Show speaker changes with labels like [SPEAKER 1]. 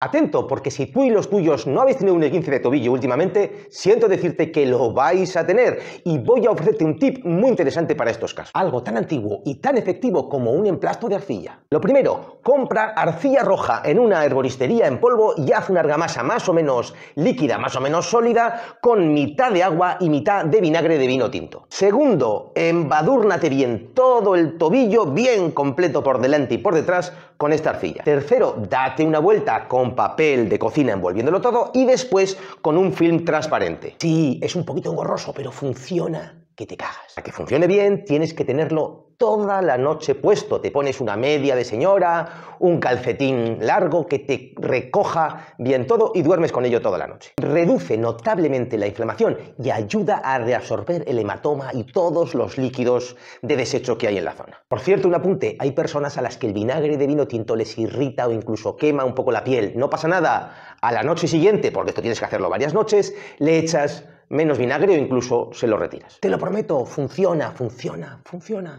[SPEAKER 1] Atento, porque si tú y los tuyos no habéis tenido un esguince de tobillo últimamente, siento decirte que lo vais a tener y voy a ofrecerte un tip muy interesante para estos casos. Algo tan antiguo y tan efectivo como un emplasto de arcilla. Lo primero, compra arcilla roja en una herboristería en polvo y haz una argamasa más o menos líquida, más o menos sólida, con mitad de agua y mitad de vinagre de vino tinto. Segundo, embadúrnate bien todo el tobillo, bien completo por delante y por detrás, con esta arcilla. Tercero, date una vuelta con papel de cocina envolviéndolo todo y después con un film transparente. Sí, es un poquito engorroso, pero funciona que te cagas. Para que funcione bien tienes que tenerlo toda la noche puesto. Te pones una media de señora, un calcetín largo que te recoja bien todo y duermes con ello toda la noche. Reduce notablemente la inflamación y ayuda a reabsorber el hematoma y todos los líquidos de desecho que hay en la zona. Por cierto, un apunte, hay personas a las que el vinagre de vino tinto les irrita o incluso quema un poco la piel. No pasa nada. A la noche siguiente, porque esto tienes que hacerlo varias noches, le echas menos vinagre o
[SPEAKER 2] incluso se lo retiras. Te lo prometo, funciona, funciona, funciona.